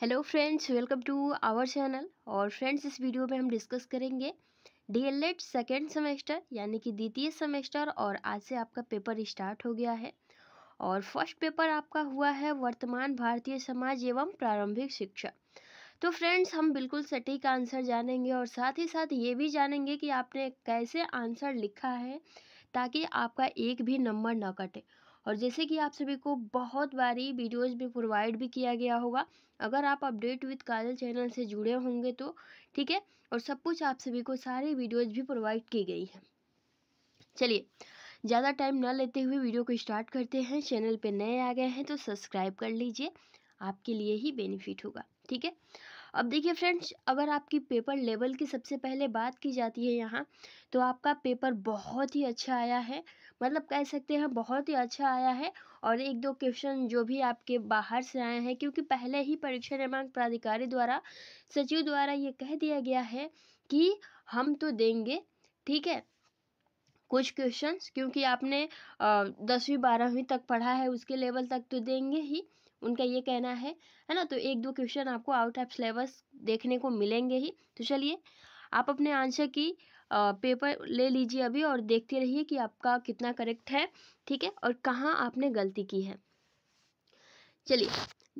hello friends welcome to our channel और friends इस video में हम डिस्कस करेंगे डीएलएड सेकेंड सेमेस्टर यानी कि द्वितीय सेमेस्टर और आज से आपका पेपर स्टार्ट हो गया है और फर्स्ट पेपर आपका हुआ है वर्तमान भारतीय समाज एवं प्रारंभिक शिक्षा तो फ्रेंड्स हम बिल्कुल सटीक आंसर जानेंगे और साथ ही साथ ये भी जानेंगे कि आपने कैसे आंसर लिखा है ताकि आपका एक भी नंबर ना कटे और जैसे कि आप सभी को बहुत बारी वीडियोज़ भी प्रोवाइड भी किया गया होगा अगर आप अपडेट विद काजल चैनल से जुड़े होंगे तो ठीक है और सब कुछ आप सभी को सारी वीडियोज़ भी प्रोवाइड की गई है चलिए ज़्यादा टाइम ना लेते हुए वीडियो को स्टार्ट करते हैं चैनल पर नए आ गए हैं तो सब्सक्राइब कर लीजिए आपके लिए ही बेनिफिट होगा ठीक है अब देखिए फ्रेंड्स अगर आपकी पेपर लेवल की सबसे पहले बात की जाती है यहाँ तो आपका पेपर बहुत ही अच्छा आया है मतलब कह सकते हैं बहुत ही अच्छा आया है और एक दो क्वेश्चन जो भी आपके बाहर से आए हैं क्योंकि पहले ही परीक्षा निर्माण प्राधिकारी द्वारा सचिव द्वारा ये कह दिया गया है कि हम तो देंगे ठीक है कुछ क्वेश्चंस क्योंकि आपने दसवीं बारहवीं तक पढ़ा है उसके लेवल तक तो देंगे ही उनका ये कहना है है ना तो एक दो क्वेश्चन आपको आउट ऑफ सिलेबस देखने को मिलेंगे ही तो चलिए आप अपने आंसर की पेपर ले लीजिए अभी और देखते रहिए कि आपका कितना करेक्ट है ठीक है और कहाँ आपने गलती की है चलिए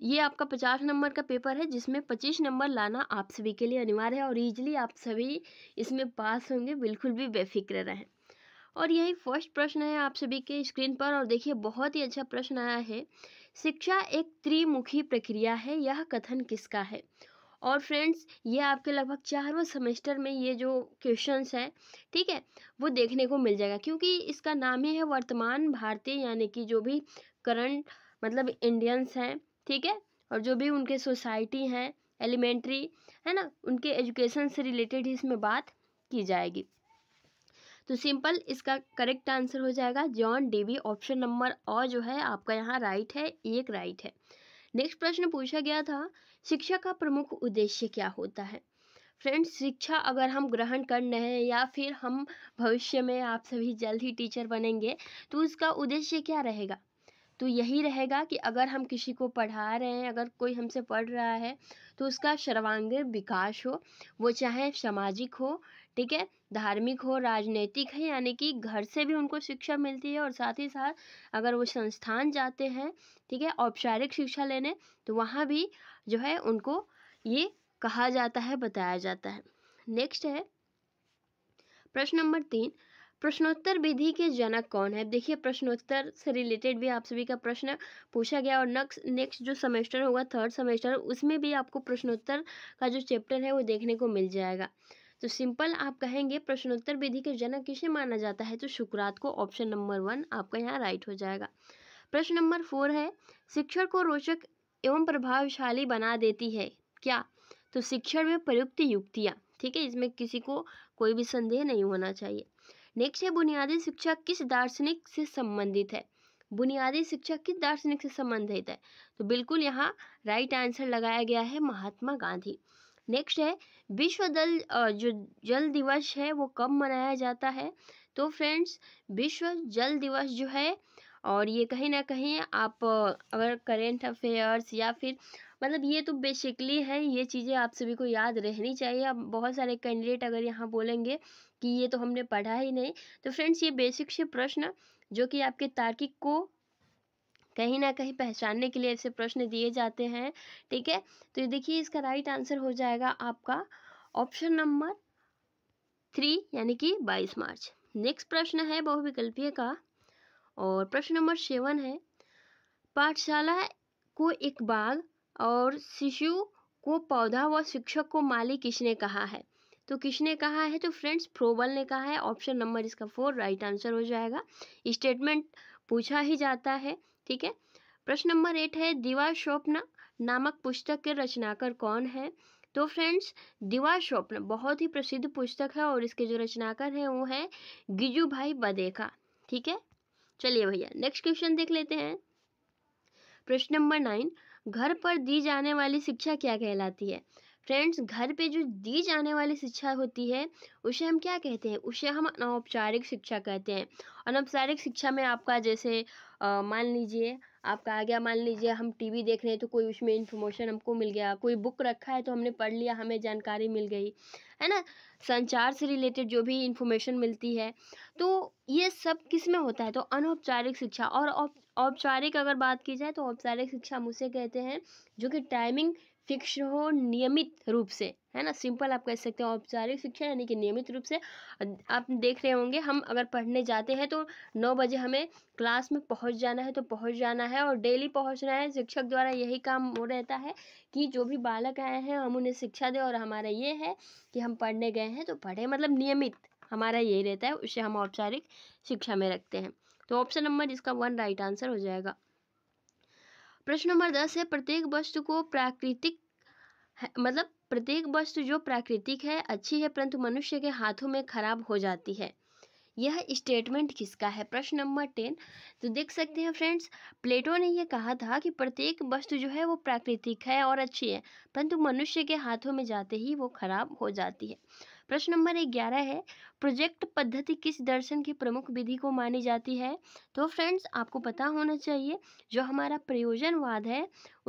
ये आपका पचास नंबर का पेपर है जिसमें पच्चीस नंबर लाना आप सभी के लिए अनिवार्य है और ईजिली आप सभी इसमें पास होंगे बिल्कुल भी बेफिक्र रहें और यही फर्स्ट प्रश्न है आप सभी के स्क्रीन पर और देखिए बहुत ही अच्छा प्रश्न आया है शिक्षा एक त्रिमुखी प्रक्रिया है यह कथन किसका है और फ्रेंड्स ये आपके लगभग चारों सेमेस्टर में ये जो क्वेश्चंस हैं ठीक है वो देखने को मिल जाएगा क्योंकि इसका नाम ही है वर्तमान भारतीय यानी कि जो भी करंट मतलब इंडियंस हैं ठीक है और जो भी उनके सोसाइटी हैं एलिमेंट्री है ना उनके एजुकेशन से रिलेटेड ही इसमें बात की जाएगी तो सिंपल इसका करेक्ट आंसर हो जाएगा जॉन डीवी ऑप्शन नंबर और जो है आपका यहाँ राइट है एक राइट है नेक्स्ट प्रश्न पूछा गया था शिक्षा का प्रमुख उद्देश्य क्या होता है फ्रेंड्स शिक्षा अगर हम ग्रहण कर रहे हैं या फिर हम भविष्य में आप सभी जल्द ही टीचर बनेंगे तो उसका उद्देश्य क्या रहेगा तो यही रहेगा कि अगर हम किसी को पढ़ा रहे हैं अगर कोई हमसे पढ़ रहा है तो उसका सर्वांगीण विकास हो वो चाहे सामाजिक हो ठीक है धार्मिक हो राजनीतिक है यानी कि घर से भी उनको शिक्षा मिलती है और साथ ही साथ अगर वो संस्थान जाते हैं ठीक है औपचारिक शिक्षा लेने तो वहाँ भी जो है उनको ये कहा जाता है बताया जाता है नेक्स्ट है प्रश्न नंबर तीन प्रश्नोत्तर विधि के जनक कौन है देखिए प्रश्नोत्तर से रिलेटेड भी आप सभी का प्रश्न पूछा गया और नक्स नेक्स्ट जो सेमेस्टर होगा थर्ड सेमेस्टर उसमें भी आपको प्रश्नोत्तर का जो चैप्टर है वो देखने को मिल जाएगा तो सिंपल आप कहेंगे प्रश्नोत्तर विधि के जनक किसे माना जाता है तो शुक्रात को ऑप्शन नंबर वन आपका यहाँ राइट हो जाएगा प्रश्न नंबर फोर है शिक्षण को रोचक एवं प्रभावशाली बना देती है क्या तो शिक्षण में प्रयुक्त युक्तियाँ ठीक है इसमें किसी को कोई भी संदेह नहीं होना चाहिए नेक्स्ट है बुनियादी शिक्षा किस दार्शनिक से संबंधित है बुनियादी शिक्षा किस दार्शनिक से संबंधित है तो बिल्कुल यहाँ राइट आंसर लगाया गया है महात्मा गांधी नेक्स्ट है विश्व जल जो जल दिवस है वो कब मनाया जाता है तो फ्रेंड्स विश्व जल दिवस जो है और ये कहीं ना कहीं आप अगर करेंट अफेयर्स या फिर मतलब ये तो बेसिकली है ये चीज़ें आप सभी को याद रहनी चाहिए अब बहुत सारे कैंडिडेट अगर यहाँ बोलेंगे कि ये तो हमने पढ़ा ही नहीं तो फ्रेंड्स ये बेसिक से प्रश्न जो कि आपके तार्किक को कहीं ना कहीं पहचानने के लिए ऐसे प्रश्न दिए जाते हैं ठीक है तो ये देखिए इसका राइट आंसर हो जाएगा आपका ऑप्शन नंबर थ्री यानी कि बाईस मार्च नेक्स्ट प्रश्न है बहुविकल्पीय का और प्रश्न नंबर सेवन है पाठशाला को एक बाग और शिशु को पौधा व शिक्षक को माली किसने कहा है तो किसने कहा है तो फ्रेंड्स फ्रोबल ने कहा है ऑप्शन नंबर इसका फोर राइट आंसर हो जाएगा स्टेटमेंट पूछा ही जाता है ठीक है प्रश्न नंबर एट है दीवा स्वप्न नामक पुस्तक के रचनाकार कौन है तो फ्रेंड्स दीवा स्वप्न बहुत ही प्रसिद्ध पुस्तक है और इसके जो रचनाकार हैं वो है गिजू भाई बदेखा ठीक है चलिए भैया नेक्स्ट क्वेश्चन देख लेते हैं प्रश्न नंबर नाइन घर पर दी जाने वाली शिक्षा क्या कहलाती है फ्रेंड्स घर पे जो दी जाने वाली शिक्षा होती है उसे हम क्या कहते हैं उसे हम अनौपचारिक शिक्षा कहते हैं अनौपचारिक शिक्षा में आपका जैसे मान लीजिए आपका आ गया मान लीजिए हम टीवी देख रहे हैं तो कोई उसमें इन्फॉर्मेशन हमको मिल गया कोई बुक रखा है तो हमने पढ़ लिया हमें जानकारी मिल गई है ना संचार से रिलेटेड जो भी इन्फॉर्मेशन मिलती है तो ये सब किस में होता है तो अनौपचारिक शिक्षा और औपचारिक अगर बात की जाए तो औपचारिक शिक्षा हम उसे कहते हैं जो कि टाइमिंग फिक्स हो नियमित रूप से है ना सिंपल आप कह सकते हैं औपचारिक शिक्षा यानी कि नियमित रूप से आप देख रहे होंगे हम अगर पढ़ने जाते हैं तो नौ बजे हमें क्लास में पहुंच जाना है तो पहुंच जाना है और डेली पहुंचना है शिक्षक द्वारा यही काम हो रहता है कि जो भी बालक आए हैं हम उन्हें शिक्षा दें और हमारा ये है कि हम पढ़ने गए हैं तो पढ़े मतलब नियमित हमारा यही रहता है उसे हम औपचारिक शिक्षा में रखते हैं तो ऑप्शन नंबर इसका वन राइट आंसर हो जाएगा प्रश्न नंबर दस है प्रत्येक वस्तु को प्राकृतिक मतलब प्रत्येक वस्तु जो प्राकृतिक है अच्छी है परंतु मनुष्य के हाथों में खराब हो जाती है यह स्टेटमेंट किसका है प्रश्न नंबर टेन तो देख सकते हैं फ्रेंड्स प्लेटो ने यह कहा था कि प्रत्येक वस्तु जो है वो प्राकृतिक है और अच्छी है परंतु मनुष्य के हाथों में जाते ही वो खराब हो जाती है प्रश्न नंबर ग्यारह है प्रोजेक्ट पद्धति किस दर्शन की प्रमुख विधि को मानी जाती है तो फ्रेंड्स आपको पता होना चाहिए जो हमारा प्रयोजनवाद है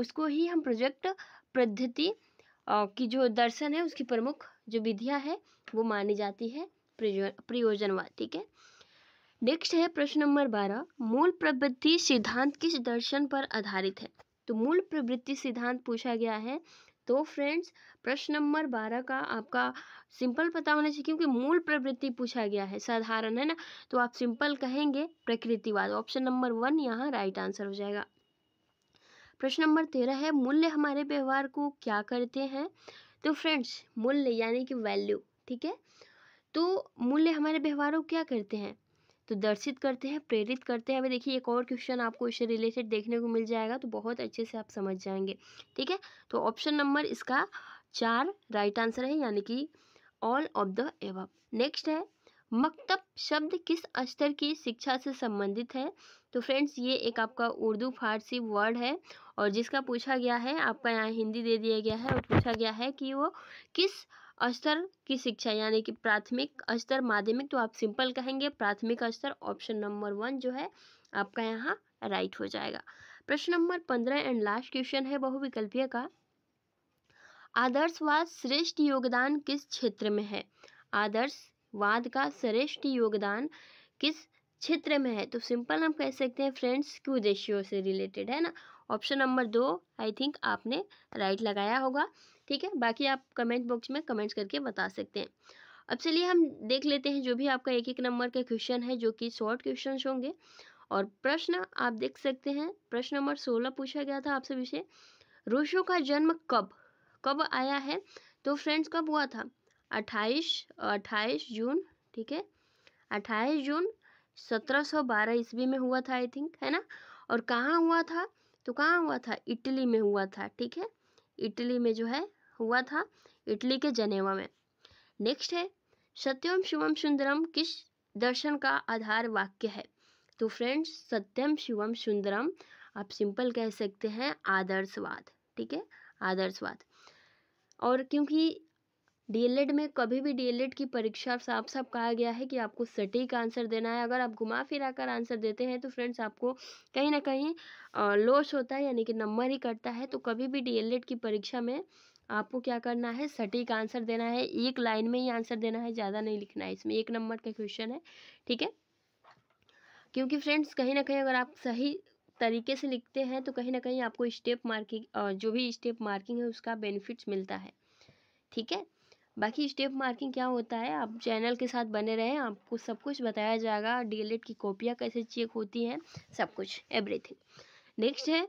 उसको ही हम प्रोजेक्ट पद्धति की जो दर्शन है उसकी प्रमुख जो विधियाँ है वो मानी जाती है प्रयोजनवाद ठीक है नेक्स्ट है प्रश्न नंबर बारह मूल प्रवृत्ति सिद्धांत किस दर्शन पर आधारित है तो मूल प्रवृत्ति सिद्धांत पूछा गया है तो फ्रेंड्स प्रश्न नंबर बारह का आपका सिंपल पता होना चाहिए क्योंकि मूल प्रवृत्ति पूछा गया है साधारण है ना तो आप सिंपल कहेंगे प्रकृतिवाद ऑप्शन नंबर वन यहाँ राइट आंसर हो जाएगा प्रश्न नंबर तेरह है मूल्य हमारे व्यवहार को क्या करते हैं तो फ्रेंड्स मूल्य यानी कि वैल्यू ठीक है तो मूल्य हमारे व्यवहार को क्या करते हैं तो दर्शित करते हैं प्रेरित करते हैं अभी देखिए एक और क्वेश्चन आपको इससे रिलेटेड देखने को मिल जाएगा तो बहुत अच्छे से आप समझ जाएंगे ठीक है तो ऑप्शन नंबर इसका चार राइट आंसर है यानी कि all of the above next है मकतब शब्द किस स्तर की शिक्षा से संबंधित है तो फ्रेंड्स ये एक आपका उर्दू फारसी वर्ड है और जिसका पूछा गया है आपका यहाँ हिंदी दे दिया गया है और पूछा गया है कि वो किस स्तर की शिक्षा यानी कि प्राथमिक स्तर माध्यमिक तो आप सिंपल कहेंगे प्राथमिक स्तर ऑप्शन नंबर वन जो है आपका यहाँ राइट हो जाएगा प्रश्न नंबर पंद्रह एंड लास्ट क्वेश्चन है बहुविकल्पीय का आदर्शवाद श्रेष्ठ योगदान किस क्षेत्र में है आदर्शवाद का श्रेष्ठ योगदान किस क्षेत्र में है तो सिंपल हम कह सकते हैं फ्रेंड्स के उद्देश्यों से रिलेटेड है ना ऑप्शन नंबर दो आई थिंक आपने राइट लगाया होगा ठीक है बाकी आप कमेंट बॉक्स में कमेंट्स करके बता सकते हैं अब चलिए हम देख लेते हैं जो भी आपका एक एक नंबर के क्वेश्चन है जो कि शॉर्ट क्वेश्चन होंगे और प्रश्न आप देख सकते हैं प्रश्न नंबर सोलह पूछा गया था आपसे विषय से का जन्म कब कब आया है तो फ्रेंड्स कब हुआ था अट्ठाईस अट्ठाईस जून ठीक है अट्ठाईस जून सत्रह सौ बारह ईस्वी में हुआ था आई थिंक है ना और कहाँ हुआ था तो कहाँ हुआ था इटली में हुआ था ठीक है इटली में जो है हुआ था इटली के जनेवा में नेक्स्ट है सत्यम शिवम सुंदरम किस दर्शन का आधार वाक्य है तो फ्रेंड्स सत्यम शिवम सुंदरम आप सिंपल कह सकते हैं आदर्शवाद ठीक है आदर्शवाद और क्योंकि डीएलएड e में कभी भी डीएलएड e की परीक्षा साफ साफ कहा गया है कि आपको सटीक आंसर देना है अगर आप घुमा फिरा कर आंसर देते हैं तो फ्रेंड्स आपको कहीं ना कहीं लॉस होता है यानी कि नंबर ही कटता है तो कभी भी डीएलएड e की परीक्षा में आपको क्या करना है सटीक आंसर देना है एक लाइन में ही आंसर देना है ज़्यादा नहीं लिखना है इसमें एक नंबर का क्वेश्चन है ठीक है क्योंकि फ्रेंड्स कहीं ना कहीं अगर आप सही तरीके से लिखते हैं तो कहीं ना कहीं आपको स्टेप मार्किंग जो भी स्टेप मार्किंग है उसका बेनिफिट्स मिलता है ठीक है बाकी स्टेप मार्किंग क्या होता है आप चैनल के साथ बने रहें आपको सब कुछ बताया जाएगा डीएलएड की कॉपियाँ कैसे चेक होती हैं सब कुछ एवरीथिंग नेक्स्ट है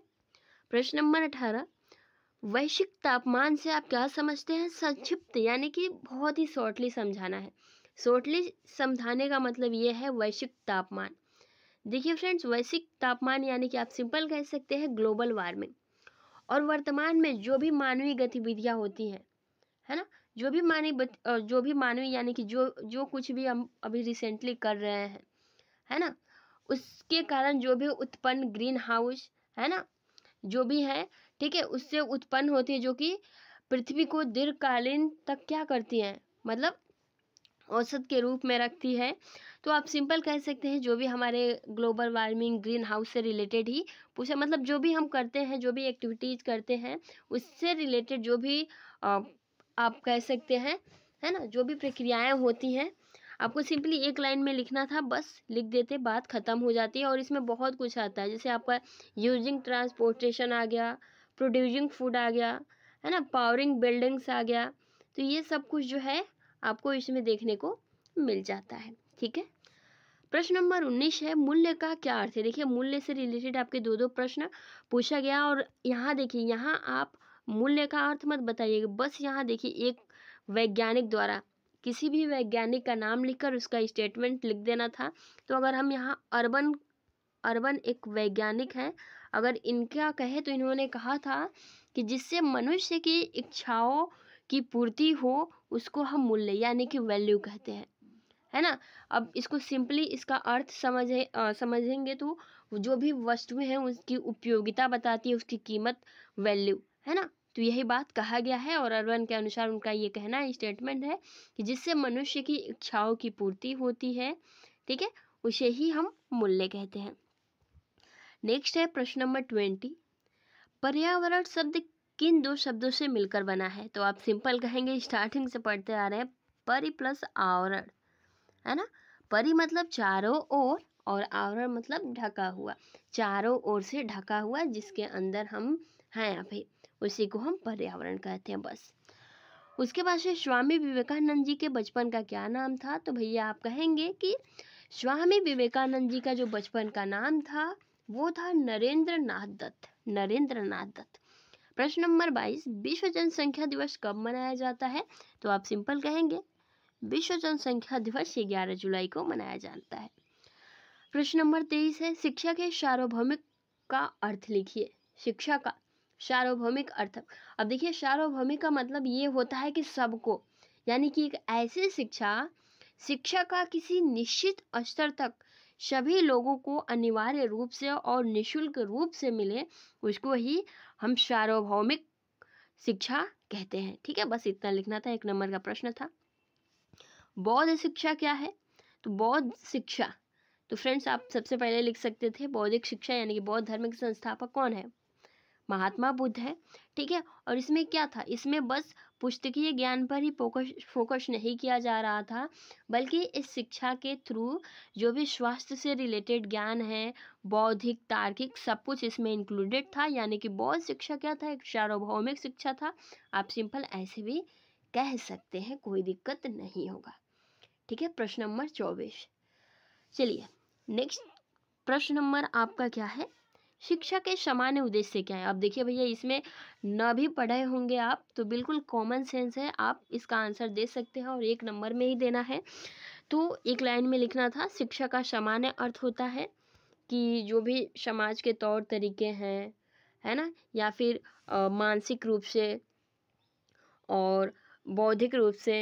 प्रश्न नंबर अठारह वैश्विक तापमान से आप क्या समझते हैं संक्षिप्त यानी कि बहुत ही शॉर्टली समझाना है शॉर्टली समझाने का मतलब ये है वैश्विक तापमान देखिए फ्रेंड्स वैश्विक तापमान यानी कि आप सिंपल कह सकते हैं ग्लोबल वार्मिंग और वर्तमान में जो भी मानवीय गतिविधियाँ होती हैं है ना जो भी मानी जो भी मानवी यानी कि जो जो कुछ भी हम अभी रिसेंटली कर रहे हैं है ना उसके कारण जो भी उत्पन्न ग्रीन हाउस है ना जो भी है ठीक है उससे उत्पन्न होती है जो कि पृथ्वी को दीर्घकालीन तक क्या करती है मतलब औसत के रूप में रखती है तो आप सिंपल कह सकते हैं जो भी हमारे ग्लोबल वार्मिंग ग्रीन हाउस से रिलेटेड ही पूछे मतलब जो भी हम करते हैं जो भी एक्टिविटीज़ करते हैं उससे रिलेटेड जो भी आप कह सकते हैं है ना जो भी प्रक्रियाएं होती हैं आपको सिंपली एक लाइन में लिखना था बस लिख देते बात ख़त्म हो जाती है और इसमें बहुत कुछ आता है जैसे आपका यूजिंग ट्रांसपोर्टेशन आ गया प्रोड्यूसिंग फूड आ गया है ना पावरिंग बिल्डिंग्स आ गया तो ये सब कुछ जो है आपको इसमें देखने को मिल जाता है ठीक है प्रश्न नंबर उन्नीस है मूल्य का क्या अर्थ है देखिए मूल्य से रिलेटेड आपके दो दो प्रश्न पूछा गया और यहाँ देखिए यहाँ आप मूल्य का अर्थ मत बताइएगा बस यहाँ देखिए एक वैज्ञानिक द्वारा किसी भी वैज्ञानिक का नाम लिखकर उसका स्टेटमेंट लिख देना था तो अगर हम यहाँ अर्बन अर्बन एक वैज्ञानिक हैं अगर इनका कहे तो इन्होंने कहा था कि जिससे मनुष्य की इच्छाओं की पूर्ति हो उसको हम मूल्य यानी कि वैल्यू कहते हैं है ना अब इसको सिंपली इसका अर्थ समझे आ, समझेंगे तो जो भी वस्तुएं हैं उसकी उपयोगिता बताती है उसकी कीमत वैल्यू है ना तो यही बात कहा गया है और अरवन के अनुसार उनका ये कहना स्टेटमेंट है कि जिससे मनुष्य की इच्छाओं की पूर्ति होती है ठीक है उसे ही हम मूल्य कहते हैं नेक्स्ट है प्रश्न नंबर ट्वेंटी पर्यावरण शब्द किन दो शब्दों से मिलकर बना है तो आप सिंपल कहेंगे स्टार्टिंग से पढ़ते आ रहे हैं परि प्लस आवरण है ना परि मतलब चारों ओर और आवरण मतलब ढका हुआ चारों ओर से ढका हुआ जिसके अंदर हम है हाँ या फिर उसी को हम पर्यावरण कहते हैं बस उसके बाद से स्वामी विवेकानंद जी के बचपन का क्या नाम था तो भैया आप कहेंगे कि स्वामी विवेकानंद जी का जो बचपन का नाम था वो था नरेंद्र नाथ दत्त नरेंद्र नाथ दत्त प्रश्न नंबर बाईस विश्व जनसंख्या दिवस कब मनाया जाता है तो आप सिंपल कहेंगे विश्व जनसंख्या दिवस ग्यारह जुलाई को मनाया जाता है प्रश्न नंबर तेईस है शिक्षा के सार्वभौमिक का अर्थ लिखिए शिक्षा का सार्वभौमिक अर्थ अब देखिए सार्वभौमिक का मतलब ये होता है कि सबको यानी कि एक ऐसी शिक्षा शिक्षा का किसी निश्चित स्तर तक सभी लोगों को अनिवार्य रूप से और निशुल्क रूप से मिले उसको ही हम सार्वभौमिक शिक्षा कहते हैं ठीक है बस इतना लिखना था एक नंबर का प्रश्न था बौद्ध शिक्षा क्या है तो बौद्ध शिक्षा तो फ्रेंड्स आप सबसे पहले लिख सकते थे बौद्धिक शिक्षा यानी कि बौद्ध धर्म के संस्थापक कौन है महात्मा बुद्ध है ठीक है और इसमें क्या था इसमें बस पुस्तकीय ज्ञान पर ही फोकस फोकस नहीं किया जा रहा था बल्कि इस शिक्षा के थ्रू जो भी स्वास्थ्य से रिलेटेड ज्ञान है बौद्धिक तार्किक सब कुछ इसमें इंक्लूडेड था यानी कि बौद्ध शिक्षा क्या था एक सार्वभौमिक शिक्षा था आप सिंपल ऐसे भी कह सकते हैं कोई दिक्कत नहीं होगा ठीक है प्रश्न नंबर चौबीस चलिए नेक्स्ट प्रश्न नंबर आपका क्या है शिक्षा के सामान्य उद्देश्य क्या है अब देखिए भैया इसमें न भी पढ़े होंगे आप तो बिल्कुल कॉमन सेंस है आप इसका आंसर दे सकते हैं और एक नंबर में ही देना है तो एक लाइन में लिखना था शिक्षा का सामान्य अर्थ होता है कि जो भी समाज के तौर तरीके हैं है ना या फिर मानसिक रूप से और बौद्धिक रूप से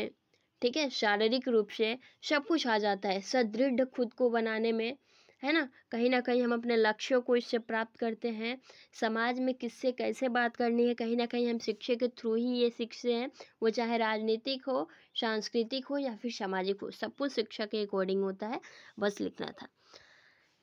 ठीक है शारीरिक रूप से सब कुछ आ जाता है सदृढ़ खुद को बनाने में है ना कहीं ना कहीं हम अपने लक्ष्यों को इससे प्राप्त करते हैं समाज में किससे कैसे बात करनी है कहीं ना कहीं हम शिक्षे के थ्रू ही ये सीखते हैं वो चाहे राजनीतिक हो सांस्कृतिक हो या फिर सामाजिक हो सब कुछ शिक्षा के अकॉर्डिंग होता है बस लिखना था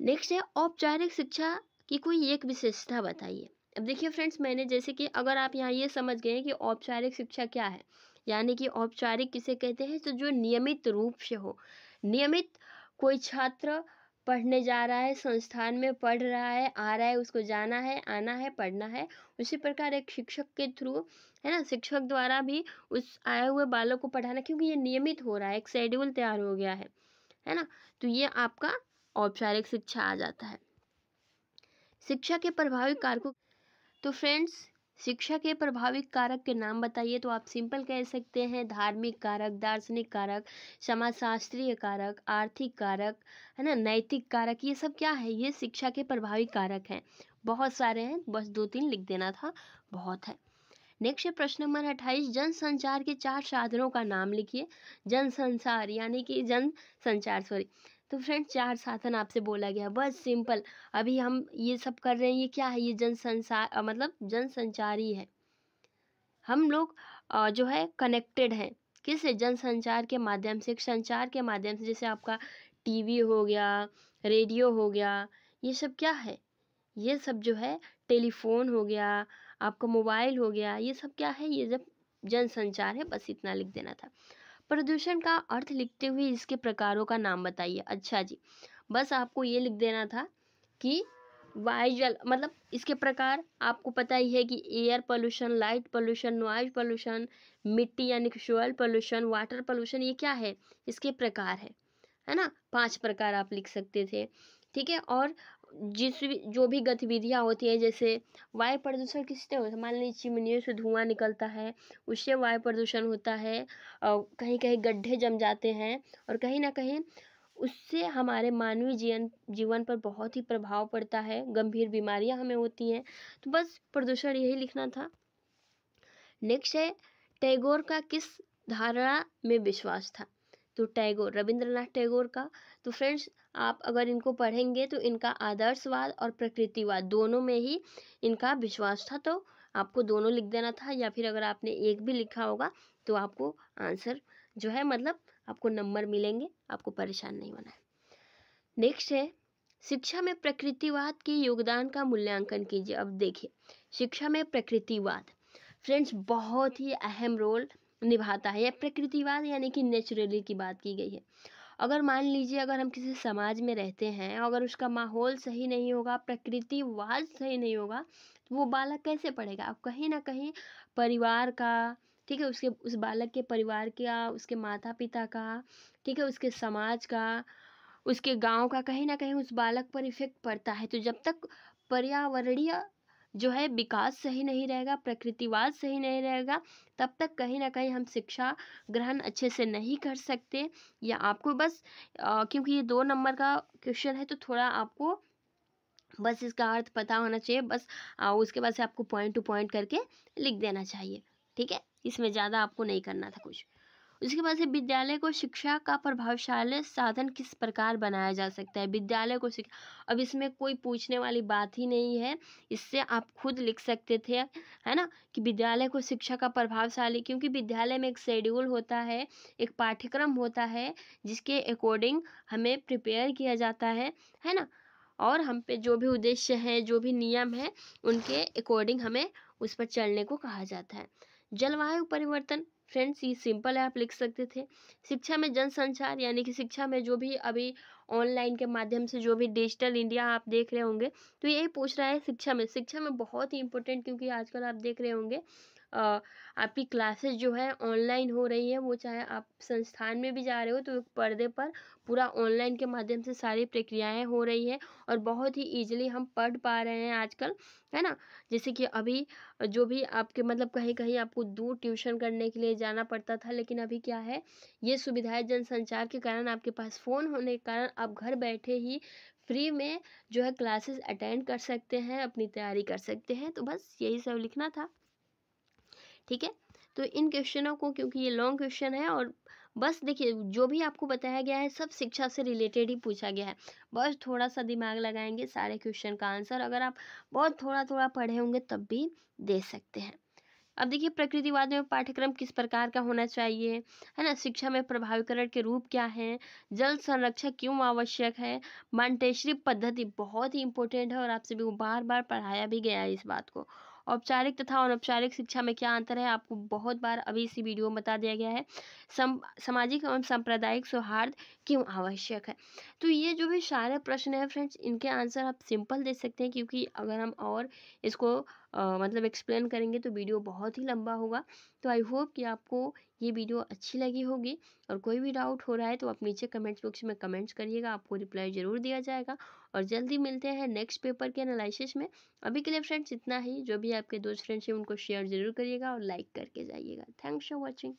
नेक्स्ट है औपचारिक शिक्षा की कोई एक विशेषता बताइए अब देखिए फ्रेंड्स मैंने जैसे कि अगर आप यहाँ ये समझ गए कि औपचारिक शिक्षा क्या है यानी कि औपचारिक किसे कहते हैं तो जो नियमित रूप से हो नियमित कोई छात्र पढ़ने जा रहा है संस्थान में पढ़ रहा है आ रहा है उसको जाना है आना है पढ़ना है उसी प्रकार एक शिक्षक के थ्रू है ना शिक्षक द्वारा भी उस आए हुए बालक को पढ़ाना क्योंकि ये नियमित हो रहा है एक शेड्यूल तैयार हो गया है है ना तो ये आपका औपचारिक शिक्षा आ जाता है शिक्षा के प्रभावी कारकों तो फ्रेंड्स शिक्षा के प्रभावित कारक के नाम बताइए तो आप सिंपल कह सकते हैं धार्मिक कारक दार्शनिक कारक समाजशास्त्रीय कारक आर्थिक कारक है ना नैतिक कारक ये सब क्या है ये शिक्षा के प्रभावी कारक हैं बहुत सारे हैं बस दो तीन लिख देना था बहुत है नेक्स्ट है प्रश्न नंबर अट्ठाईस जन संचार के चार साधनों का नाम लिखिए जन संसार यानी कि जन संचार सॉरी तो फ्रेंड चार साधन आपसे बोला गया बस सिंपल अभी हम ये सब कर रहे हैं ये क्या है ये जन संसार मतलब जन संचार ही है हम लोग जो है कनेक्टेड हैं किससे जन संचार के माध्यम से संचार के माध्यम से जैसे आपका टीवी हो गया रेडियो हो गया ये सब क्या है ये सब जो है टेलीफोन हो गया आपका मोबाइल हो गया ये सब क्या है ये जब जनसंचार है बस इतना लिख देना था प्रदूषण का अर्थ लिखते हुए इसके प्रकारों का नाम बताइए अच्छा जी बस आपको ये लिख देना था कि वायु जल मतलब इसके प्रकार आपको पता ही है कि air pollution light pollution noise pollution मिट्टी यानी कि सोयल पोल्यूशन वाटर पोल्यूशन ये क्या है इसके प्रकार है है ना पांच प्रकार आप लिख सकते थे ठीक है और जिस जो भी गतिविधियाँ होती है जैसे वायु प्रदूषण किससे होता है मान लीजिए चिमनियों से धुआँ निकलता है उससे वायु प्रदूषण होता है कहीं कहीं गड्ढे जम जाते हैं और कहीं ना कहीं उससे हमारे मानवीय जीवन जीवन पर बहुत ही प्रभाव पड़ता है गंभीर बीमारियां हमें होती हैं तो बस प्रदूषण यही लिखना था नेक्स्ट है टैगोर का किस धारणा में विश्वास था तो टैगोर रविंद्रनाथ टैगोर का तो फ्रेंड्स आप अगर इनको पढ़ेंगे तो इनका आदर्शवाद और प्रकृतिवाद दोनों में ही इनका विश्वास था तो आपको दोनों लिख देना था या फिर अगर आपने एक भी लिखा होगा तो आपको आंसर जो है मतलब आपको नंबर मिलेंगे आपको परेशान नहीं होना है नेक्स्ट है शिक्षा में प्रकृतिवाद के योगदान का मूल्यांकन कीजिए अब देखिए शिक्षा में प्रकृतिवाद फ्रेंड्स बहुत ही अहम रोल निभाता है या प्रकृतिवाद यानी कि नेचुरली की बात की गई है अगर मान लीजिए अगर हम किसी समाज में रहते हैं अगर उसका माहौल सही नहीं होगा प्रकृतिवाद सही नहीं होगा तो वो बालक कैसे पढ़ेगा अब कहीं ना कहीं परिवार का ठीक है उसके उस बालक के परिवार का उसके माता पिता का ठीक है उसके समाज का उसके गांव का कहीं ना कहीं उस बालक पर इफेक्ट पड़ता है तो जब तक पर्यावरणीय जो है विकास सही नहीं रहेगा प्रकृतिवाद सही नहीं रहेगा तब तक कहीं ना कहीं हम शिक्षा ग्रहण अच्छे से नहीं कर सकते या आपको बस आ, क्योंकि ये दो नंबर का क्वेश्चन है तो थोड़ा आपको बस इसका अर्थ पता होना चाहिए बस आ, उसके बाद से आपको पॉइंट टू पॉइंट करके लिख देना चाहिए ठीक है इसमें ज़्यादा आपको नहीं करना था कुछ उसके बाद से विद्यालय को शिक्षा का प्रभावशाली साधन किस प्रकार बनाया जा सकता है विद्यालय को शिक्षा अब इसमें कोई पूछने वाली बात ही नहीं है इससे आप खुद लिख सकते थे है ना कि विद्यालय को शिक्षा का प्रभावशाली क्योंकि विद्यालय में एक शेड्यूल होता है एक पाठ्यक्रम होता है जिसके अकॉर्डिंग हमें प्रिपेयर किया जाता है है ना और हम पे जो भी उद्देश्य हैं जो भी नियम हैं उनके अकॉर्डिंग हमें उस पर चलने को कहा जाता है जलवायु परिवर्तन फ्रेंड्स ये सिंपल आप लिख सकते थे शिक्षा में जनसंचार यानी कि शिक्षा में जो भी अभी ऑनलाइन के माध्यम से जो भी डिजिटल इंडिया आप देख रहे होंगे तो यही पूछ रहा है शिक्षा में शिक्षा में बहुत ही इंपॉर्टेंट क्योंकि आजकल आप देख रहे होंगे आपकी क्लासेस जो है ऑनलाइन हो रही है वो चाहे आप संस्थान में भी जा रहे हो तो पर्दे पर पूरा ऑनलाइन के माध्यम से सारी प्रक्रियाएं हो रही है और बहुत ही इजीली हम पढ़ पा रहे हैं आजकल है ना जैसे कि अभी जो भी आपके मतलब कहीं कहीं आपको दूर ट्यूशन करने के लिए जाना पड़ता था लेकिन अभी क्या है ये सुविधाएं जनसंचार के कारण आपके पास फ़ोन होने के कारण आप घर बैठे ही फ्री में जो है क्लासेस अटेंड कर सकते हैं अपनी तैयारी कर सकते हैं तो बस यही सब लिखना था ठीक है तो इन क्वेश्चनों को क्योंकि ये लॉन्ग क्वेश्चन है और बस देखिए जो भी आपको बताया गया है सब शिक्षा से रिलेटेड ही पूछा गया है बस थोड़ा सा दिमाग लगाएंगे सारे क्वेश्चन का आंसर अगर आप बहुत थोड़ा थोड़ा पढ़े होंगे तब भी दे सकते हैं अब देखिए प्रकृतिवाद में पाठ्यक्रम किस प्रकार का होना चाहिए है ना शिक्षा में प्रभावीकरण के रूप क्या हैं जल संरक्षण क्यों आवश्यक है मांटेश्वरी पद्धति बहुत ही इंपॉर्टेंट है और आपसे भी बार बार पढ़ाया भी गया है इस बात को औपचारिक तथा अनौपचारिक शिक्षा में क्या अंतर है आपको बहुत बार अभी इसी वीडियो में बता दिया गया है सम सामाजिक एवं सांप्रदायिक सौहार्द क्यों आवश्यक है तो ये जो भी सारे प्रश्न हैं फ्रेंड्स इनके आंसर आप सिंपल दे सकते हैं क्योंकि अगर हम और इसको आ, मतलब एक्सप्लेन करेंगे तो वीडियो बहुत ही लंबा होगा तो आई होप कि आपको ये वीडियो अच्छी लगी होगी और कोई भी डाउट हो रहा है तो आप नीचे कमेंट्स बॉक्स में कमेंट्स करिएगा आपको रिप्लाई ज़रूर दिया जाएगा और जल्दी मिलते हैं नेक्स्ट पेपर के एनालिसिस में अभी के लिए फ्रेंड्स इतना ही जो भी आपके दोस्त फ्रेंड्स हैं उनको शेयर ज़रूर करिएगा और लाइक करके जाइएगा थैंक्स फॉर वॉचिंग